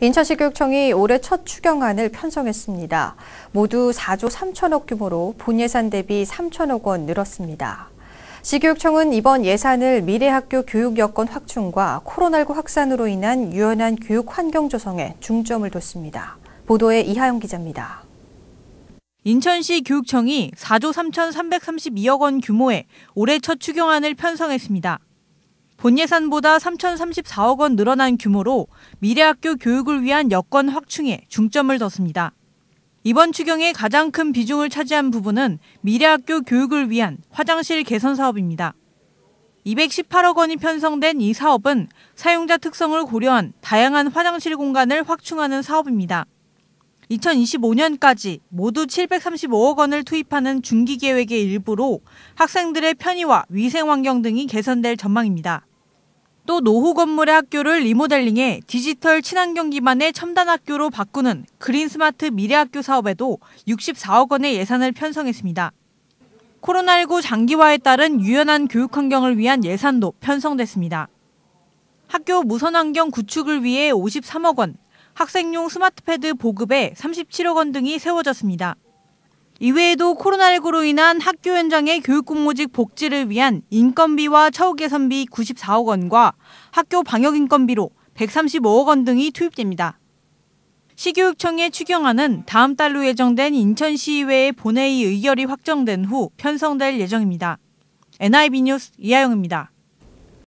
인천시 교육청이 올해 첫 추경안을 편성했습니다. 모두 4조 3천억 규모로 본 예산 대비 3천억 원 늘었습니다. 시교육청은 이번 예산을 미래학교 교육 여건 확충과 코로나19 확산으로 인한 유연한 교육 환경 조성에 중점을 뒀습니다. 보도에 이하영 기자입니다. 인천시 교육청이 4조 3,332억 원 규모의 올해 첫 추경안을 편성했습니다. 본 예산보다 3,034억 원 늘어난 규모로 미래학교 교육을 위한 여건 확충에 중점을 뒀습니다. 이번 추경의 가장 큰 비중을 차지한 부분은 미래학교 교육을 위한 화장실 개선 사업입니다. 218억 원이 편성된 이 사업은 사용자 특성을 고려한 다양한 화장실 공간을 확충하는 사업입니다. 2025년까지 모두 735억 원을 투입하는 중기 계획의 일부로 학생들의 편의와 위생 환경 등이 개선될 전망입니다. 또 노후 건물의 학교를 리모델링해 디지털 친환경 기반의 첨단 학교로 바꾸는 그린 스마트 미래 학교 사업에도 64억 원의 예산을 편성했습니다. 코로나19 장기화에 따른 유연한 교육 환경을 위한 예산도 편성됐습니다. 학교 무선 환경 구축을 위해 53억 원, 학생용 스마트패드 보급에 37억 원 등이 세워졌습니다. 이외에도 코로나19로 인한 학교 현장의 교육공모직 복지를 위한 인건비와 처우 개선비 94억 원과 학교 방역 인건비로 135억 원 등이 투입됩니다. 시교육청의 추경안은 다음 달로 예정된 인천시의회의 본회의 의결이 확정된 후 편성될 예정입니다. NIB 뉴스 이하영입니다.